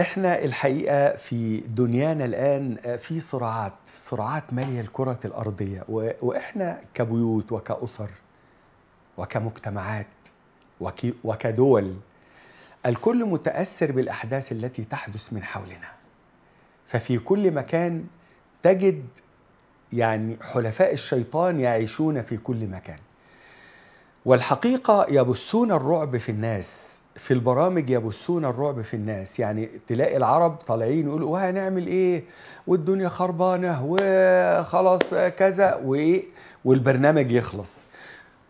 احنا الحقيقه في دنيانا الان آه، في صراعات صراعات ماليه الكره الارضيه واحنا كبيوت وكاسر وكمجتمعات وكدول الكل متاثر بالاحداث التي تحدث من حولنا ففي كل مكان تجد يعني حلفاء الشيطان يعيشون في كل مكان والحقيقه يبثون الرعب في الناس في البرامج يبثون الرعب في الناس يعني تلاقي العرب طالعين يقولوا وهنعمل ايه والدنيا خربانه وخلاص كذا وايه والبرنامج يخلص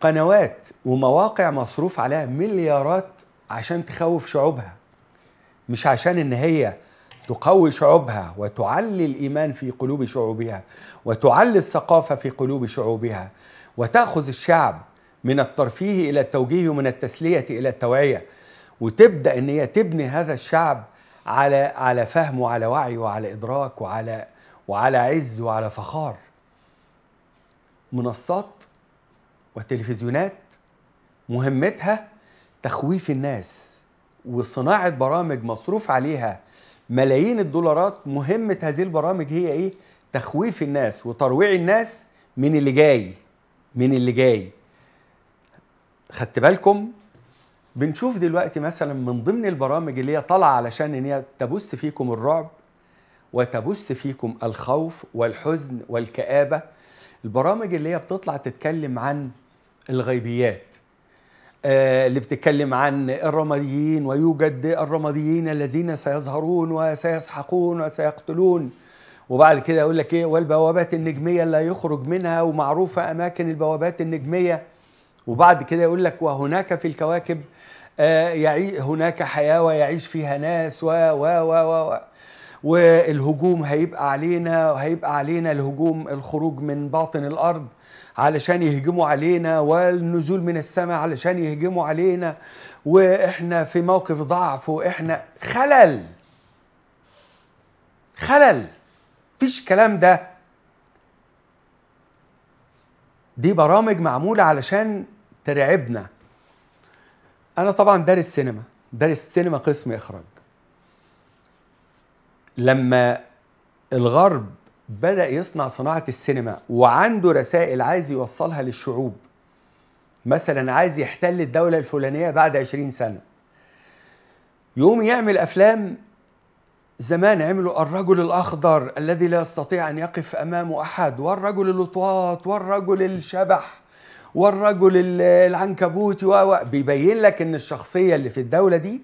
قنوات ومواقع مصروف عليها مليارات عشان تخوف شعوبها مش عشان ان هي تقوي شعوبها وتعلي الايمان في قلوب شعوبها وتعلي الثقافه في قلوب شعوبها وتاخذ الشعب من الترفيه الى التوجيه ومن التسليه الى التوعيه وتبدا ان هي تبني هذا الشعب على على فهم وعلى وعي وعلى ادراك وعلى وعلى عز وعلى فخار منصات وتلفزيونات مهمتها تخويف الناس وصناعه برامج مصروف عليها ملايين الدولارات مهمه هذه البرامج هي ايه تخويف الناس وترويع الناس من اللي جاي من اللي جاي خدت بالكم بنشوف دلوقتي مثلا من ضمن البرامج اللي هي طالعه علشان ان هي تبث فيكم الرعب وتبث فيكم الخوف والحزن والكآبه البرامج اللي هي بتطلع تتكلم عن الغيبيات آه، اللي بتتكلم عن الرماديين ويوجد الرماديين الذين سيظهرون وسيسحقون وسيقتلون وبعد كده يقول لك ايه والبوابات النجميه اللي يخرج منها ومعروفه اماكن البوابات النجميه وبعد كده يقول لك وهناك في الكواكب آه، يعي هناك حياة ويعيش فيها ناس و و و و, و. والهجوم هيبقى علينا وهيبقى علينا الهجوم الخروج من باطن الأرض علشان يهجموا علينا والنزول من السماء علشان يهجموا علينا وإحنا في موقف ضعف وإحنا خلل خلل مفيش الكلام ده دي برامج معمولة علشان ترعبنا انا طبعا دارس سينما دارس سينما قسم اخراج لما الغرب بدا يصنع صناعه السينما وعنده رسائل عايز يوصلها للشعوب مثلا عايز يحتل الدوله الفلانيه بعد 20 سنه يقوم يعمل افلام زمان عملوا الرجل الاخضر الذي لا يستطيع ان يقف امامه احد والرجل اللطواط والرجل الشبح والرجل العنكبوتي و بيبين لك ان الشخصيه اللي في الدوله دي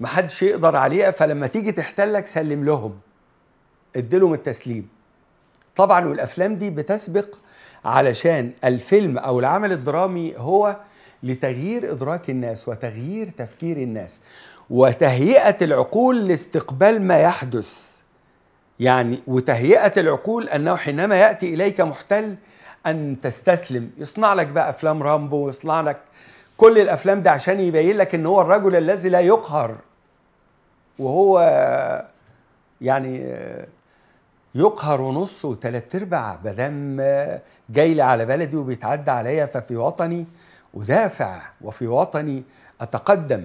محدش يقدر عليها فلما تيجي تحتلك سلم لهم اديلهم التسليم طبعا والافلام دي بتسبق علشان الفيلم او العمل الدرامي هو لتغيير ادراك الناس وتغيير تفكير الناس وتهيئه العقول لاستقبال ما يحدث يعني وتهيئه العقول انه حينما ياتي اليك محتل ان تستسلم يصنع لك بقى افلام رامبو ويصنع لك كل الافلام ده عشان يبين لك ان هو الرجل الذي لا يقهر وهو يعني يقهر ونص وثلاث ارباع بدم جاي لي على بلدي وبيتعدى عليا ففي وطني ادافع وفي وطني اتقدم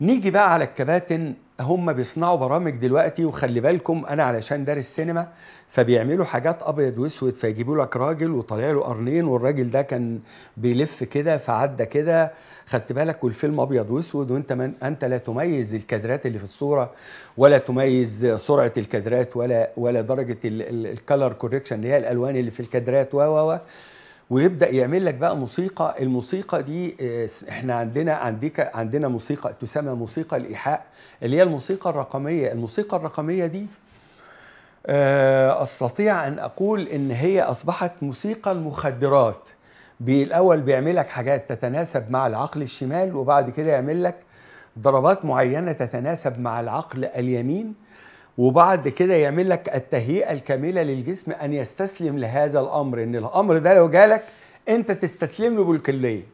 نيجي بقى على الكباتن هم بيصنعوا برامج دلوقتي وخلي بالكم انا علشان دارس سينما فبيعملوا حاجات ابيض واسود فيجيبوا لك راجل وطالع له قرنين والراجل ده كان بيلف كده فعدى كده خدت بالك والفيلم ابيض واسود وانت من انت لا تميز الكادرات اللي في الصوره ولا تميز سرعه الكادرات ولا ولا درجه الكالر كوركشن اللي هي الالوان اللي في الكادرات و و ويبدا يعمل لك بقى موسيقى الموسيقى دي آه، احنا عندنا عندك عندنا موسيقى تسمى موسيقى الايحاء اللي هي الموسيقى الرقميه الموسيقى الرقميه دي آه، استطيع ان اقول ان هي اصبحت موسيقى المخدرات بالاول بيعمل لك حاجات تتناسب مع العقل الشمال وبعد كده يعمل لك ضربات معينه تتناسب مع العقل اليمين وبعد كده يعمل لك التهيئه الكامله للجسم ان يستسلم لهذا الامر ان الامر ده لو جالك انت تستسلم له بالكليه